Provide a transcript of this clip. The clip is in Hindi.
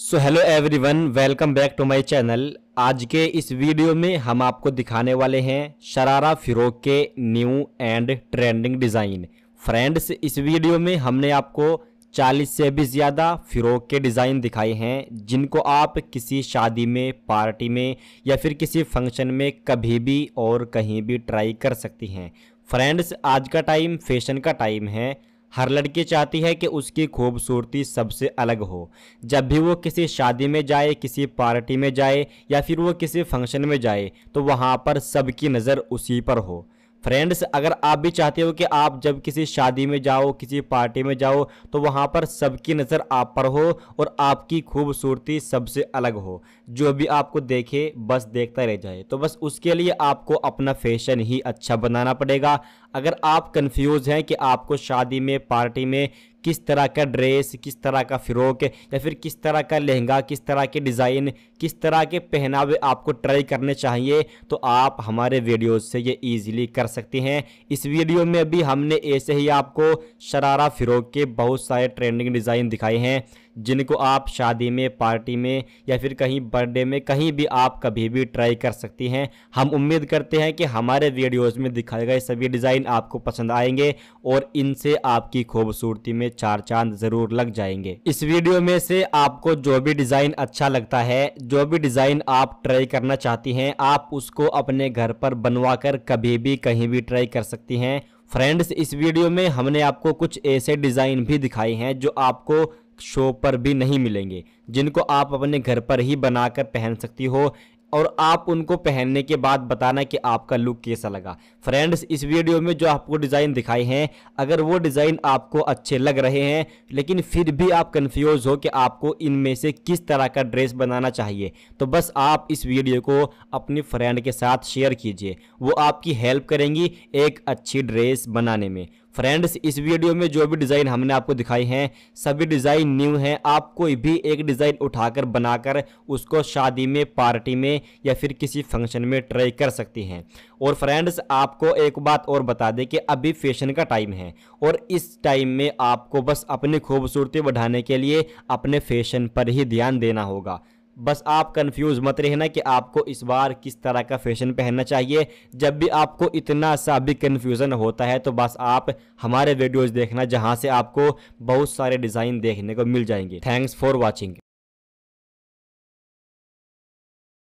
so hello everyone welcome back to my channel आज के इस वीडियो में हम आपको दिखाने वाले हैं शरारा फिरोक के new and trending design friends इस वीडियो में हमने आपको 40 से भी ज़्यादा फिरोक के डिज़ाइन दिखाए हैं जिनको आप किसी शादी में पार्टी में या फिर किसी फंक्शन में कभी भी और कहीं भी ट्राई कर सकती हैं फ्रेंड्स आज का टाइम फैशन का टाइम है हर लड़की चाहती है कि उसकी खूबसूरती सबसे अलग हो जब भी वो किसी शादी में जाए किसी पार्टी में जाए या फिर वो किसी फंक्शन में जाए तो वहाँ पर सबकी नज़र उसी पर हो फ्रेंड्स अगर आप भी चाहते हो कि आप जब किसी शादी में जाओ किसी पार्टी में जाओ तो वहाँ पर सबकी नज़र आप पर हो और आपकी खूबसूरती सबसे अलग हो जो भी आपको देखे बस देखता रह जाए तो बस उसके लिए आपको अपना फैशन ही अच्छा बनाना पड़ेगा अगर आप कंफ्यूज हैं कि आपको शादी में पार्टी में किस तरह का ड्रेस किस तरह का फ़्रॉक या फिर किस तरह का लहंगा किस तरह के डिज़ाइन किस तरह के पहनावे आपको ट्राई करने चाहिए तो आप हमारे वीडियोस से ये इजीली कर सकते हैं इस वीडियो में भी हमने ऐसे ही आपको शरारा फ़्रॉक के बहुत सारे ट्रेंडिंग डिज़ाइन दिखाए हैं जिनको आप शादी में पार्टी में या फिर कहीं बर्थडे में कहीं भी आप कभी भी ट्राई कर सकती हैं हम उम्मीद करते हैं कि हमारे वीडियोस में दिखाए गए सभी डिज़ाइन आपको पसंद आएंगे और इनसे आपकी खूबसूरती में चार चांद ज़रूर लग जाएंगे इस वीडियो में से आपको जो भी डिज़ाइन अच्छा लगता है जो भी डिज़ाइन आप ट्राई करना चाहती हैं आप उसको अपने घर पर बनवा कर कभी भी कहीं भी ट्राई कर सकती हैं फ्रेंड्स इस वीडियो में हमने आपको कुछ ऐसे डिज़ाइन भी दिखाई हैं जो आपको शो पर भी नहीं मिलेंगे जिनको आप अपने घर पर ही बनाकर पहन सकती हो और आप उनको पहनने के बाद बताना कि आपका लुक कैसा लगा फ्रेंड्स इस वीडियो में जो आपको डिज़ाइन दिखाए हैं अगर वो डिज़ाइन आपको अच्छे लग रहे हैं लेकिन फिर भी आप कंफ्यूज हो कि आपको इनमें से किस तरह का ड्रेस बनाना चाहिए तो बस आप इस वीडियो को अपनी फ्रेंड के साथ शेयर कीजिए वो आपकी हेल्प करेंगी एक अच्छी ड्रेस बनाने में फ्रेंड्स इस वीडियो में जो भी डिज़ाइन हमने आपको दिखाई हैं सभी डिज़ाइन न्यू हैं आप कोई भी एक डिज़ाइन उठाकर बनाकर उसको शादी में पार्टी में या फिर किसी फंक्शन में ट्राई कर सकती हैं और फ्रेंड्स आपको एक बात और बता दें कि अभी फैशन का टाइम है और इस टाइम में आपको बस अपनी खूबसूरती बढ़ाने के लिए अपने फैशन पर ही ध्यान देना होगा बस आप कंफ्यूज मत रहना कि आपको इस बार किस तरह का फैशन पहनना चाहिए जब भी आपको इतना सा भी कन्फ्यूज़न होता है तो बस आप हमारे वीडियोज़ देखना जहाँ से आपको बहुत सारे डिज़ाइन देखने को मिल जाएंगे थैंक्स फॉर वॉचिंग